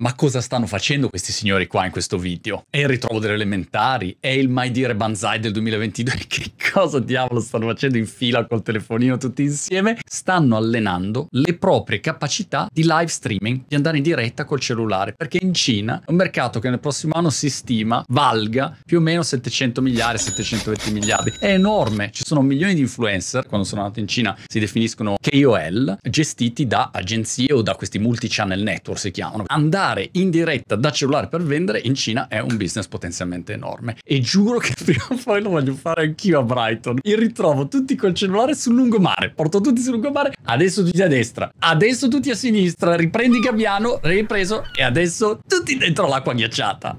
Ma cosa stanno facendo questi signori qua in questo video? È il ritrovo delle elementari? È il mai dire banzai del 2022? Che cosa diavolo stanno facendo in fila col telefonino tutti insieme? Stanno allenando le proprie capacità di live streaming, di andare in diretta col cellulare, perché in Cina è un mercato che nel prossimo anno si stima valga più o meno 700 miliardi, 720 miliardi. È enorme, ci sono milioni di influencer, quando sono nato in Cina si definiscono KOL, gestiti da agenzie o da questi multi-channel network si chiamano. Andare comprare in diretta da cellulare per vendere in Cina è un business potenzialmente enorme. E giuro che prima o poi lo voglio fare anch'io a Brighton. Io ritrovo tutti col cellulare sul lungomare, porto tutti sul lungomare, adesso tutti a destra, adesso tutti a sinistra, riprendi Gabbiano, ripreso e adesso tutti dentro l'acqua ghiacciata.